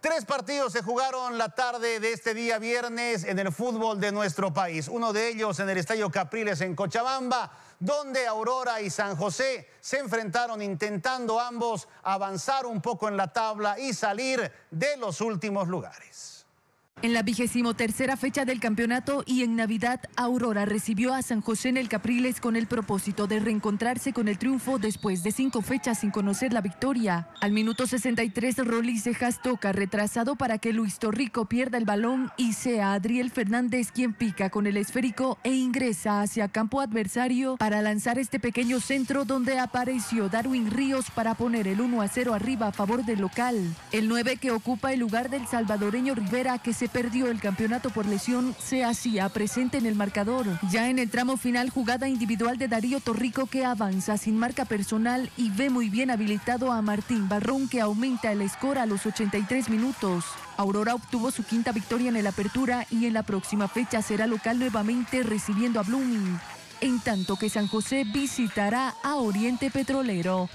Tres partidos se jugaron la tarde de este día viernes en el fútbol de nuestro país. Uno de ellos en el Estadio Capriles en Cochabamba, donde Aurora y San José se enfrentaron intentando ambos avanzar un poco en la tabla y salir de los últimos lugares. En la vigésimo tercera fecha del campeonato y en Navidad, Aurora recibió a San José en el Capriles con el propósito de reencontrarse con el triunfo después de cinco fechas sin conocer la victoria. Al minuto 63, Rolly Cejas toca retrasado para que Luis Torrico pierda el balón y sea Adriel Fernández quien pica con el esférico e ingresa hacia campo adversario para lanzar este pequeño centro donde apareció Darwin Ríos para poner el 1 a 0 arriba a favor del local. El 9 que ocupa el lugar del salvadoreño Rivera que se perdió el campeonato por lesión se hacía presente en el marcador. Ya en el tramo final, jugada individual de Darío Torrico que avanza sin marca personal y ve muy bien habilitado a Martín Barrón que aumenta el score a los 83 minutos. Aurora obtuvo su quinta victoria en el apertura y en la próxima fecha será local nuevamente recibiendo a Blooming. En tanto que San José visitará a Oriente Petrolero.